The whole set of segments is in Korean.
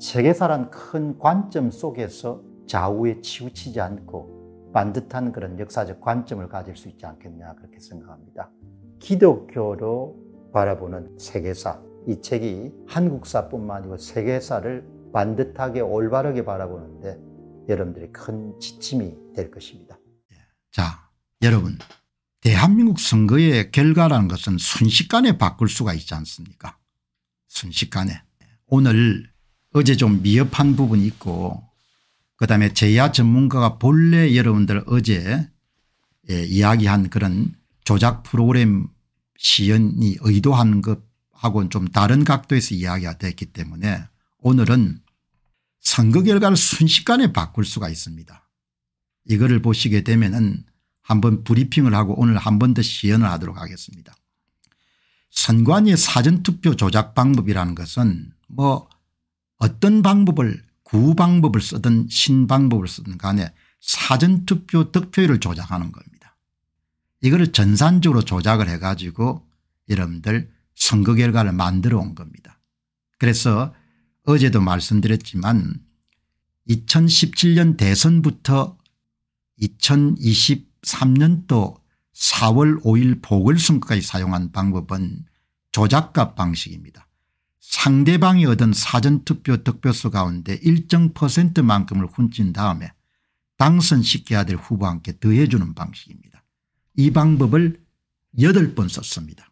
세계사란 큰 관점 속에서 좌우에 치우치지 않고 반듯한 그런 역사적 관점을 가질 수 있지 않겠냐 그렇게 생각합니다. 기독교로 바라보는 세계사 이 책이 한국사뿐만 아니고 세계사를 반듯하게 올바르게 바라보는데 여러분들이 큰 지침이 될 것입니다. 예. 자 여러분 대한민국 선거의 결과라는 것은 순식간에 바꿀 수가 있지 않습니까 순식간에 오늘 어제 좀 미흡한 부분이 있고 그다음에 제야 전문가가 본래 여러분들 어제 예, 이야기한 그런 조작 프로그램 시연이 의도한 것하고는 좀 다른 각도에서 이야기가 됐기 때문에 오늘은 선거 결과를 순식간에 바꿀 수가 있습니다. 이거를 보시게 되면 은 한번 브리핑을 하고 오늘 한 번 더 시연을 하도록 하겠습니다. 선관위의 사전투표 조작 방법이라는 것은 뭐 어떤 방법을 구방법을 쓰든 신방법을 쓰든 간에 사전투표 득표율을 조작하는 겁니다. 이거를 전산적으로 조작을 해가지고 여러분들 선거 결과를 만들어 온 겁니다. 그래서 어제도 말씀드렸지만 2017년 대선부터 2023년도 4월 5일 보궐선거까지 사용한 방법은 조작값 방식입니다. 상대방이 얻은 사전투표 득표수 가운데 일정 퍼센트만큼을 훔친 다음에 당선시켜야 될 후보와 함께 더해주는 방식입니다. 이 방법을 8번 썼습니다.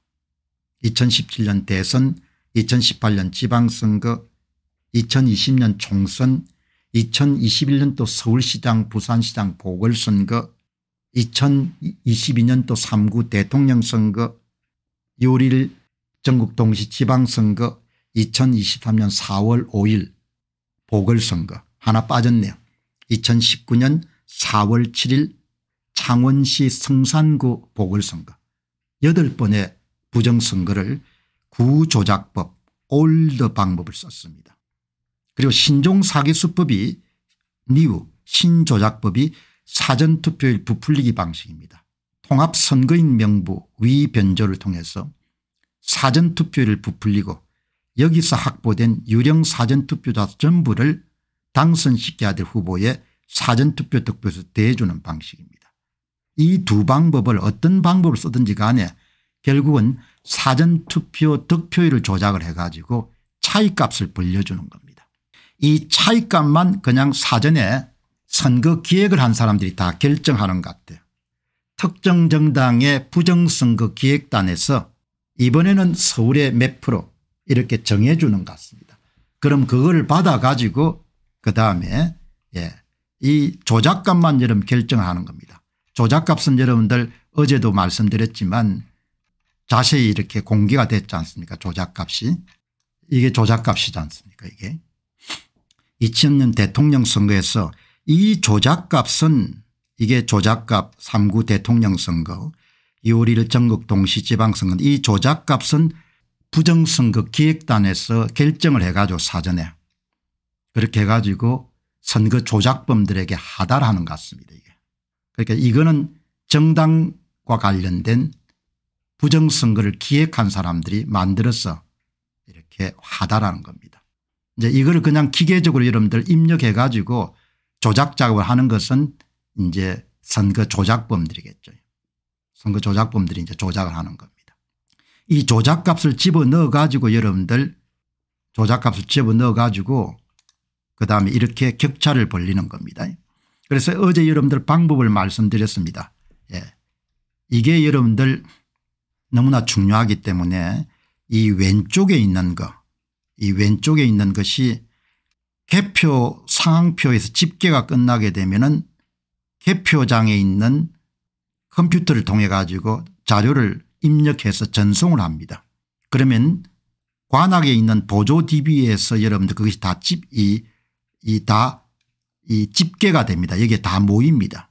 2017년 대선 2018년 지방선거 2020년 총선 2021년도 서울시장 부산시장 보궐선거 2022년도 3구 대통령선거 요리를 전국동시 지방선거 2023년 4월 5일 보궐선거 하나 빠졌네요. 2019년 4월 7일 창원시 성산구 보궐선거 8번의 부정선거를 구조작법 올드 방법을 썼습니다. 그리고 신종사기수법이 니우 신조작법이 사전투표일 부풀리기 방식입니다. 통합선거인 명부 위변조를 통해서 사전투표를 부풀리고 여기서 확보된 유령 사전투표자 전부를 당선시켜야 될 후보의 사전투표 득표에서 대해주는 방식입니다. 이 두 방법을 어떤 방법을 쓰든지 간에 결국은 사전투표 득표율을 조작을 해가지고 차이값을 불려주는 겁니다. 이 차이값만 그냥 사전에 선거 기획을 한 사람들이 다 결정하는 것 같아요. 특정 정당의 부정선거 기획단에서 이번에는 서울에몇 프로 이렇게 정해주는 것 같습니다. 그럼 그걸 받아가지고 그다음에 예, 이 조작값만 여러분 결정하는 겁니다. 조작값은 여러분들 어제도 말씀드렸지만 자세히 이렇게 공개가 됐지 않습니까 조작값이 이게 조작값이지 않습니까 이게 2000년 대통령 선거에서 이 조작값은 이게 조작값 3구 대통령 선거 2월 1일 전국 동시지방선거 이 조작값은 부정선거 그 기획단에서 결정을 해가지고 사전에 그렇게 해가지고 선거 조작범들에게 하달하는 것 같습니다. 이게. 그러니까 이거는 정당과 관련된 부정선거를 기획한 사람들이 만들어서 이렇게 하다라는 겁니다. 이제 이걸 그냥 기계적으로 여러분들 입력해 가지고 조작 작업을 하는 것은 이제 선거 조작범들이겠죠. 선거 조작범들이 이제 조작을 하는 겁니다. 이 조작값을 집어넣어 가지고 여러분들 조작값을 집어넣어 가지고 그다음에 이렇게 격차를 벌리는 겁니다. 그래서 어제 여러분들 방법을 말씀드렸습니다. 예. 이게 여러분들 너무나 중요하기 때문에 이 왼쪽에 있는 거, 이 왼쪽에 있는 것이 개표 상황표에서 집계가 끝나게 되면은 개표장에 있는 컴퓨터를 통해 가지고 자료를 입력해서 전송을 합니다. 그러면 관악에 있는 보조 DB에서 여러분들 그것이 다 집, 이, 이 다, 이 집계가 됩니다. 여기에 다 모입니다.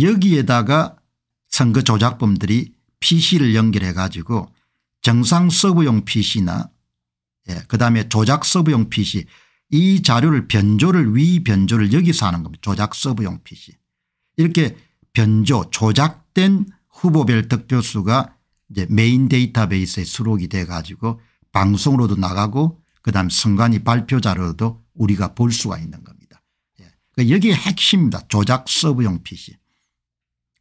여기에다가 선거 조작범들이 PC를 연결해 가지고 정상 서브용 PC나 예, 그다음에 조작 서브용 PC 이 자료를 변조를 위 변조를 여기서 하는 겁니다. 조작 서브용 PC 이렇게 변조 조작된 후보별 득표수가 이제 메인 데이터베이스에 수록이 돼 가지고 방송으로도 나가고 그다음 선관위 발표자로도 우리가 볼 수가 있는 겁니다. 예. 그러니까 여기에 핵심입니다. 조작 서브용 PC.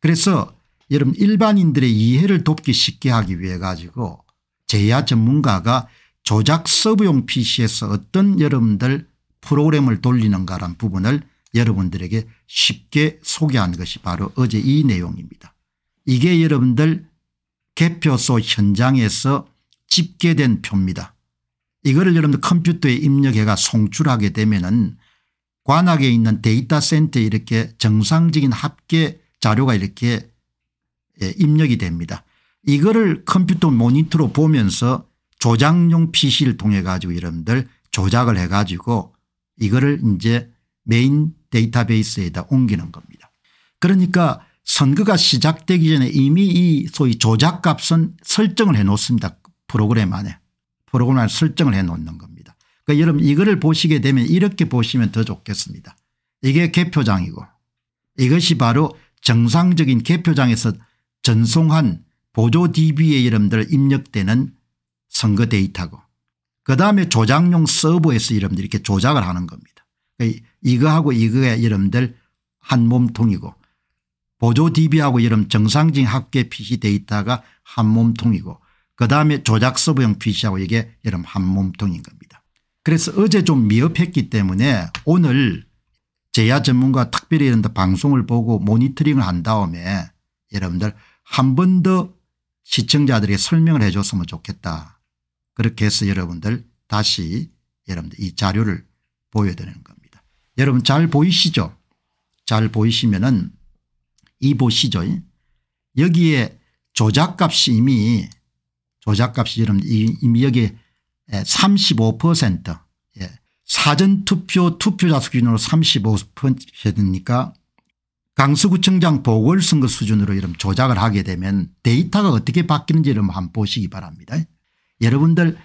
그래서 여러분 일반인들의 이해를 돕기 쉽게 하기 위해 가지고 제야 전문가가 조작 서브용 PC에서 어떤 여러분들 프로그램을 돌리는가란 부분을 여러분들에게 쉽게 소개한 것이 바로 어제 이 내용입니다. 이게 여러분들 개표소 현장에서 집계된 표입니다. 이거를 여러분들 컴퓨터에 입력해가 송출하게 되면은 관악에 있는 데이터 센터에 이렇게 정상적인 합계 자료가 이렇게 예, 입력이 됩니다. 이거를 컴퓨터 모니터로 보면서 조작용 PC를 통해 가지고 여러분들 조작을 해 가지고 이거를 이제 메인 데이터베이스에다 옮기는 겁니다. 그러니까 선거가 시작되기 전에 이미 이 소위 조작값은 설정을 해 놓습니다. 프로그램 안에. 프로그램 안에 설정을 해 놓는 겁니다. 그러니까 여러분 이거를 보시게 되면 이렇게 보시면 더 좋겠습니다. 이게 개표장이고 이것이 바로 정상적인 개표장에서 전송한 보조 d b 의 이름들 입력되는 선거 데이터고 그다음에 조작용 서버에서 이름들 이렇게 조작을 하는 겁니다. 그러니까 이거하고 이거의 이름들 한 몸통이고 보조DB하고 이런 정상적인 합계 p c 데이터가한 몸통이고 그다음에 조작 서버형 PC하고 이게 여름 한 몸통인 겁니다. 그래서 어제 좀 미흡했기 때문에 오늘 제야 전문가 특별히 이런 방송을 보고 모니터링을 한 다음에 여러분들 한 번 더 시청자들에게 설명을 해 줬으면 좋겠다. 그렇게 해서 여러분들 다시 여러분들 이 자료를 보여드리는 겁니다. 여러분 잘 보이시죠? 잘 보이시면은 이 보시죠. 여기에 조작값이 이미 조작값이 여러분 이미 여기에 35% 예, 예. 사전투표 투표자 수준으로 35%니까 강서구청장 보궐선거 수준으로 이런 조작을 하게 되면 데이터가 어떻게 바뀌는지 한번 보시기 바랍니다. 여러분들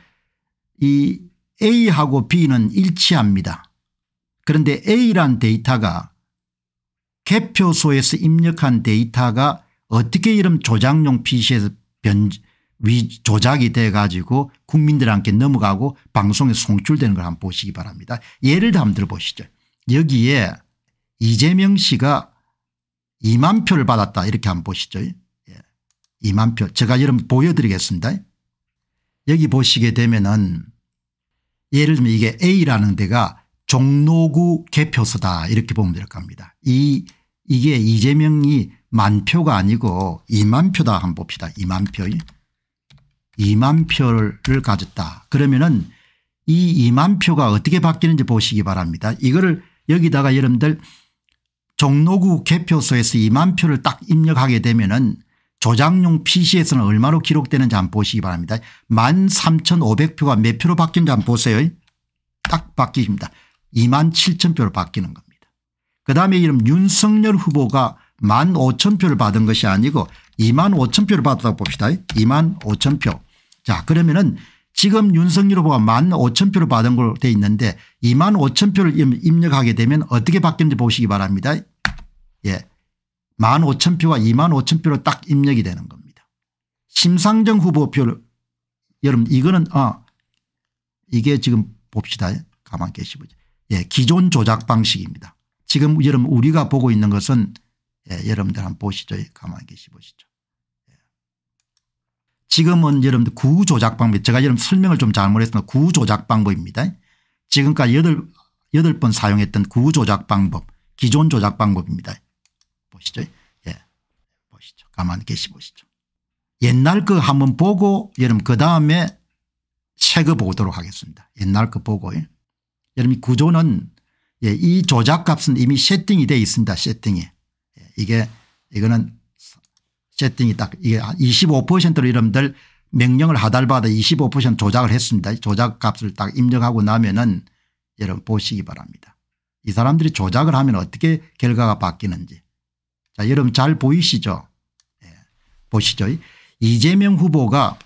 이 A하고 B는 일치합니다. 그런데 A란 데이터가 개표소에서 입력한 데이터가 어떻게 이런 조작용 PC에서 변, 위, 조작이 돼 가지고 국민들한테 넘어가고 방송에 송출되는 걸 한번 보시기 바랍니다. 예를 한번 들어보시죠. 여기에 이재명 씨가 2만 표를 받았다 이렇게 한번 보시죠. 예. 2만 표 제가 여러분 보여드리겠습니다. 여기 보시게 되면은 예를 들면 이게 A라는 데가 종로구 개표소다 이렇게 보면 될 겁니다. 이 이게 이재명이 만 표가 아니고 2만 표다 한 번 봅시다. 2만 표. 2만 표를 가졌다. 그러면은 이 2만 표가 어떻게 바뀌는지 보시기 바랍니다. 이거를 여기다가 여러분들 종로구 개표소에서 2만 표를 딱 입력하게 되면은 조작용 PC에서는 얼마로 기록되는지 한번 보시기 바랍니다. 13,500표가 몇 표로 바뀌는지 한번 보세요. 딱바뀝니다 27,000표로 바뀌는 겁니다. 그다음에 이름 윤석열 후보가 1만 5천 표를 받은 것이 아니고 2만 5천 표를 받았다고 봅시다. 2만 5천 표. 자 그러면은 지금 윤석열 후보가 1만 5천 표를 받은 걸로 되어 있는데 2만 5천 표를 입력하게 되면 어떻게 바뀌는지 보시기 바랍니다. 예. 1만 5천 표와 2만 5천 표로 딱 입력이 되는 겁니다. 심상정 후보 표를 여러분 이거는 아 이게 지금 봅시다. 가만 계시보죠. 예, 기존 조작 방식입니다. 지금 여러분 우리가 보고 있는 것은 예, 여러분들 한번 보시죠. 예, 가만히 계시 보시죠. 예. 지금은 여러분들 구조작 방법 제가 여러분 설명을 좀잘못했습니 구조작 방법입니다. 지금까지 여덟, 여덟 번 사용했던 구조작 방법 기존 조작 방법입니다. 보시죠. 예. 보시죠. 가만히 계시 보시죠. 옛날 거 한번 보고 여러분 그 다음에 새거 보도록 하겠습니다. 옛날 거 보고 예. 여러분 구조는 예, 이 조작값은 이미 세팅이 되어 있습니다. 세팅이. 예, 이게 이거는 세팅이 딱 이게 25%로 여러분들 명령을 하달받아 25% 조작을 했습니다. 조작값을 딱 입력하고 나면은 여러분 보시기 바랍니다. 이 사람들이 조작을 하면 어떻게 결과가 바뀌는지. 자 여러분 잘 보이시죠? 예, 보시죠. 이재명 후보가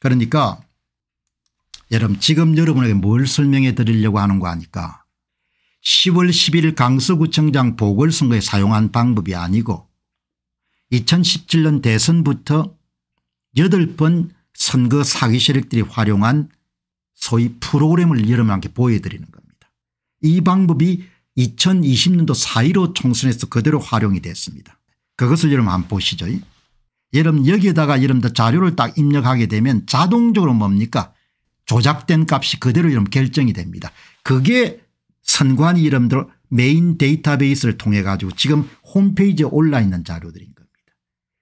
그러니까 여러분 지금 여러분에게 뭘 설명해 드리려고 하는 거 아니까 10월 11일 강서구청장 보궐선거에 사용한 방법이 아니고 2017년 대선부터 8번 선거 사기 세력들이 활용한 소위 프로그램을 여러분께 보여드리는 겁니다. 이 방법이 2020년도 4.15 총선에서 그대로 활용이 됐습니다. 그것을 여러분 안 보시죠. 여러분 여기에다가 여러분들 자료를 딱 입력하게 되면 자동적으로 뭡니까 조작된 값이 그대로 여러분 결정이 됩니다. 그게 선관 위 이름들 메인 데이터베이스를 통해 가지고 지금 홈페이지에 올라 있는 자료들인 겁니다.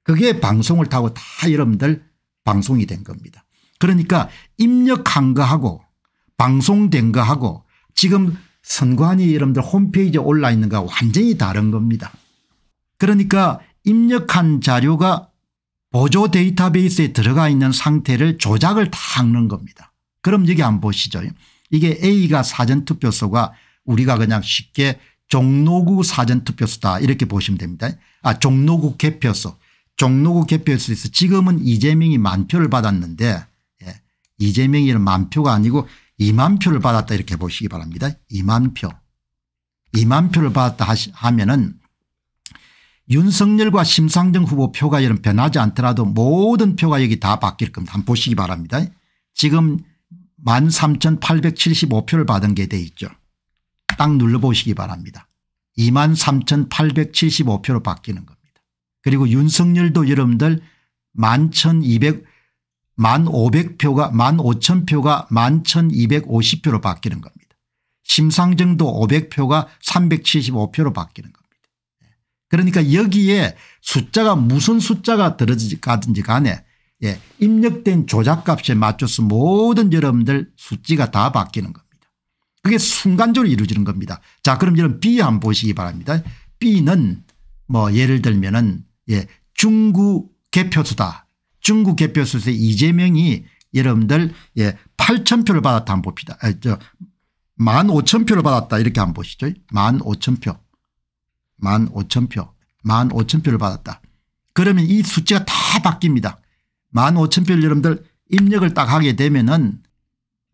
그게 방송을 타고 다 여러분들 방송이 된 겁니다. 그러니까 입력한 거하고 방송된 거하고 지금 선관위 여러분들 홈페이지에 올라 있는 거 완전히 다른 겁니다. 그러니까 입력한 자료가 보조 데이터베이스에 들어가 있는 상태를 조작을 다 하는 겁니다. 그럼 여기 안 보시죠. 이게 A가 사전투표소가 우리가 그냥 쉽게 종로구 사전투표소다 이렇게 보시면 됩니다. 아 종로구 개표소 종로구 개표소에서 지금은 이재명이 만표를 받았는데 예. 이재명이 만표가 아니고 2만 표를 받았다 이렇게 보시기 바랍니다. 2만 표. 2만 표를 받았다 하면은 윤석열과 심상정 후보 표가 이런 변하지 않더라도 모든 표가 여기 다 바뀔 겁니다. 한번 보시기 바랍니다. 지금 13,875표를 받은 게 돼 있죠. 딱 눌러보시기 바랍니다. 23,875표로 바뀌는 겁니다. 그리고 윤석열도 여러분들 11,200 1,500표가 15,000표가 11,250표로 바뀌는 겁니다. 심상정도 500표가 375표로 바뀌는 겁니다. 그러니까 여기에 숫자가 무슨 숫자가 들어가든지 간에 예, 입력된 조작값에 맞춰서 모든 여러분들 숫치가다 바뀌는 겁니다. 그게 순간적으로 이루어지는 겁니다. 자 그럼 여러 B 한번 보시기 바랍니다. B는 뭐 예를 들면은 예 중구 개표수다. 중구 개표수에서 이재명이 여러분들 예 8천 표를 받았다 한번 봅시다. 아, 저1 5 0 표를 받았다 이렇게 한번 보시죠. 1 5 0 표. 1 5 0 표. 1 5 0 표를 받았다. 그러면 이 숫자가 다 바뀝니다. 1 5 0 표를 여러분들 입력을 딱 하게 되면은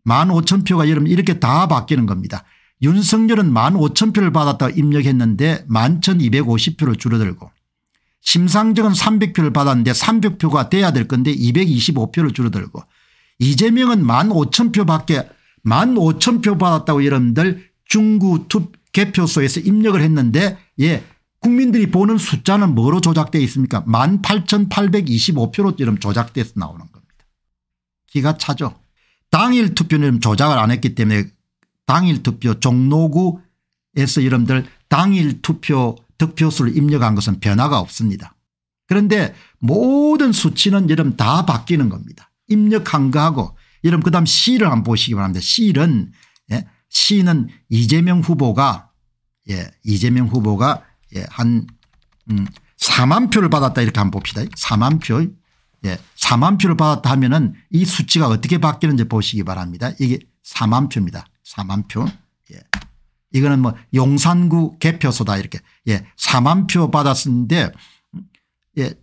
1만 오천 표가 여러분 이렇게 다 바뀌는 겁니다. 윤석열은 1만 오천 표를 받았다 입력했는데 만천 이백 오 표로 줄어들고 심상정은 3 0 0 표를 받았는데 3 0 0 표가 돼야 될 건데 2 2 5 표로 줄어들고 이재명은 1만 오천 표 밖에 1만 오천 표 받았다고 여러분들 중구 투 개표소에서 입력을 했는데 예 국민들이 보는 숫자는 뭐로 조작되어 있습니까 만 8,825표로 이름 조작돼서 나오는 겁니다. 기가 차죠. 당일 투표는 조작을 안 했기 때문에 당일 투표 종로구에서 여러분들 당일 투표 득표수를 입력한 것은 변화가 없습니다. 그런데 모든 수치는 이름 다 바뀌는 겁니다. 입력한 거하고 이름 그다음 C를 한번 보시기 바랍니다. C는 예, C는 이재명 후보가 예, 이재명 후보가 예, 한 음, 4만 표를 받았다 이렇게 한번 봅시다. 4만 표 예, 4만 표를 받았다 하면은 이 수치가 어떻게 바뀌는지 보시기 바랍니다. 이게 4만 표입니다. 4만 표. 예. 이거는 뭐 용산구 개표소다 이렇게 예, 4만 표 받았는데 예,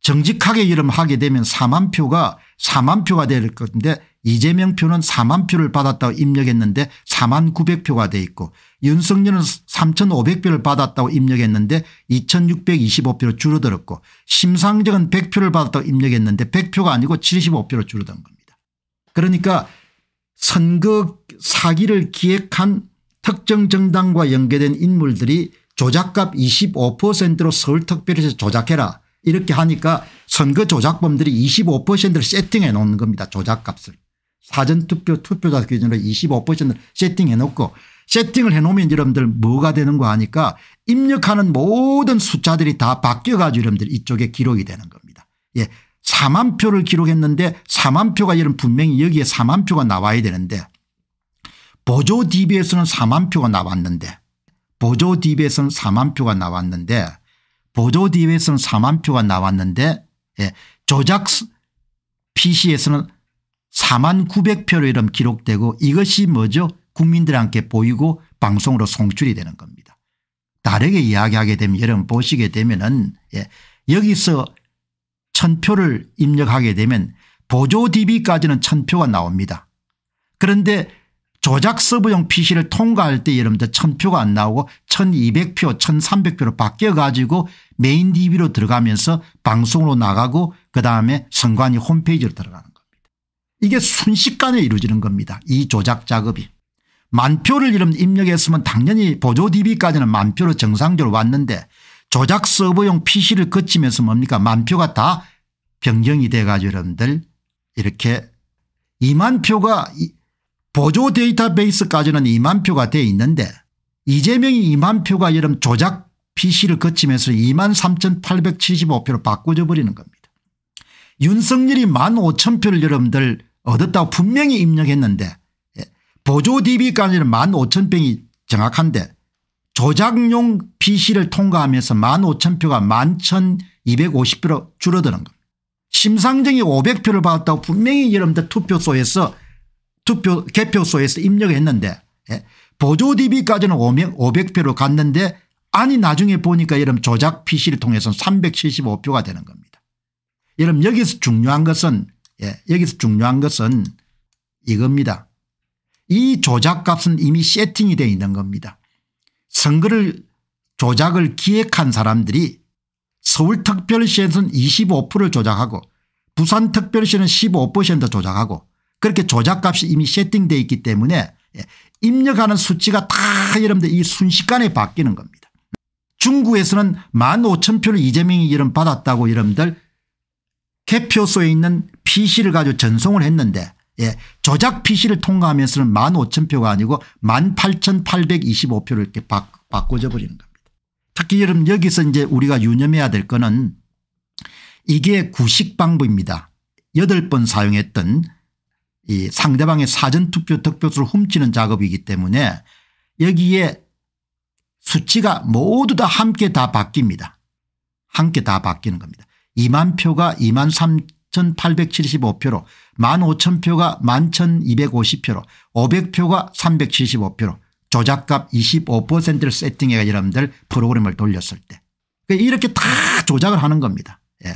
정직하게 이름 하게 되면 4만 표가 4만 표가 될 건데 이재명 표는 4만 표를 받았다고 입력했는데 4만 900표가 돼 있고 윤석열은 3,500표를 받았다고 입력했는데 2,625표로 줄어들었고 심상적은 100표를 받았다고 입력했는데 100표가 아니고 75표로 줄어든 겁니다. 그러니까 선거 사기를 기획한 특정 정당과 연계된 인물들이 조작값 25%로 서울특별시에서 조작해라 이렇게 하니까 선거 조작범들이 25%를 세팅해 놓는 겁니다. 조작값을. 사전투표 투표자 기준으로 25% 세팅해 놓고 세팅을 해 놓으면 여러분들 뭐가 되는 거 아니까 입력하는 모든 숫자들이 다 바뀌어 가지고 여러분들 이쪽에 기록이 되는 겁니다. 예. 4만 표를 기록했는데 4만 표가 여러분 분명히 여기에 4만 표가 나와야 되는데 보조 DB에서는 4만 표가 나왔는데 보조 DB에서는 4만 표가 나왔는데 보조 DB에서는 4만 표가 나왔는데 예. 조작 PC에서는 4만 900표로 이름 기록되고 이것이 뭐죠 국민들한테 보이고 방송으로 송출이 되는 겁니다. 다르게 이야기하게 되면 여러분 보시게 되면 은 예, 여기서 1000표를 입력하게 되면 보조DB까지는 1000표가 나옵니다. 그런데 조작 서버용 PC를 통과할 때 여러분들 1000표가 안 나오고 1200표 1300표로 바뀌어 가지고 메인 DB로 들어가면서 방송으로 나가고 그다음에 선관위 홈페이지로 들어가는 이게 순식간에 이루어지는 겁니다. 이 조작 작업이. 만표를 이름 입력했으면 당연히 보조 DB까지는 만표로 정상적으로 왔는데 조작 서버용 PC를 거치면서 뭡니까 만표가 다 변경이 돼가지고 여러분들 이렇게 2만 표가 보조 데이터베이스까지는 2만 표가 돼 있는데 이재명이 2만 표가 여러 조작 PC를 거치면서 2만 3875표로 바꿔져 버리는 겁니다. 윤석열이 1만 5천 표를 여러분들 얻었다고 분명히 입력했는데 예, 보조DB까지는 15,000평이 정확한데 조작용 PC를 통과하면서 15,000표가 11,250표로 줄어드는 겁니다. 심상정이 500표를 받았다고 분명히 여러분들 투표소에서 투표 개표소에서 입력했는데 예, 보조DB까지는 500, 표로 갔는데 아니 나중에 보니까 여러분 조작 PC를 통해서 375표가 되는 겁니다. 여러분 여기서 중요한 것은 예, 여기서 중요한 것은 이겁니다. 이 조작값은 이미 세팅이 되어 있는 겁니다. 선거를 조작을 기획한 사람들이 서울특별시에서는 25%를 조작하고 부산특별시는 15% 조작하고 그렇게 조작값이 이미 세팅되어 있기 때문에 예, 입력하는 수치가 다 여러분들 이 순식간에 바뀌는 겁니다. 중국에서는 15,000표를 이재명이 이름 받았다고 여러분들 개표소에 있는 PC를 가지고 전송을 했는데 예, 조작 PC를 통과하면서는 15,000표가 아니고 18,825표를 이렇게 바, 꿔져 버리는 겁니다. 특히 여러분 여기서 이제 우리가 유념해야 될 거는 이게 구식 방법입니다. 8번 사용했던 이 상대방의 사전투표 득표수를 훔치는 작업이기 때문에 여기에 수치가 모두 다 함께 다 바뀝니다. 함께 다 바뀌는 겁니다. 2만 표가 2만 3 1875표로 15,000표가 11,250표로 500표가 375표로 조작값 25%를 세팅해가 여러분들 프로그램을 돌렸을 때 그러니까 이렇게 다 조작을 하는 겁니다. 예.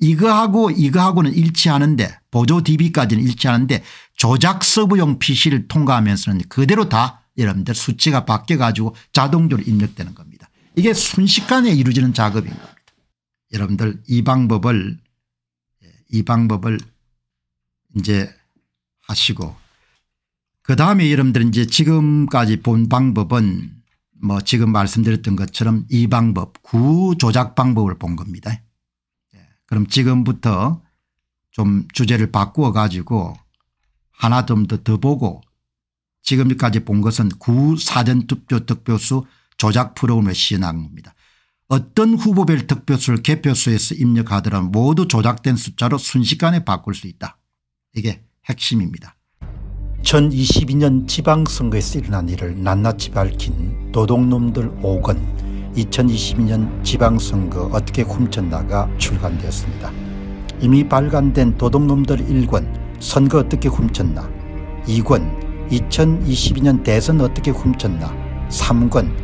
이거하고 이거하고는 일치하는데 보조 DB까지는 일치하는데 조작 서브용 PC를 통과하면서는 그대로 다 여러분들 수치가 바뀌어 가지고 자동적으로 입력되는 겁니다. 이게 순식간에 이루어지는 작업인 겁니다. 여러분들 이 방법을 이 방법을 이제 하시고 그 다음에 여러분들 이제 지금까지 본 방법은 뭐 지금 말씀드렸던 것처럼 이 방법 구조작 방법을 본 겁니다. 예. 그럼 지금부터 좀 주제를 바꾸어 가지고 하나 좀더 더 보고 지금까지 본 것은 구사전투표 특표수 조작 프로그램을 시행한 겁니다. 어떤 후보별 득표수를 개표수에서 입력하더라 모두 조작된 숫자로 순식간에 바꿀 수 있다. 이게 핵심입니다. 2022년 지방선거에서 일어난 일을 낱낱이 밝힌 도둑놈들 5권 2022년 지방선거 어떻게 훔쳤나가 출간되었습니다. 이미 발간된 도둑놈들 1권 선거 어떻게 훔쳤나 2권 2022년 대선 어떻게 훔쳤나 3권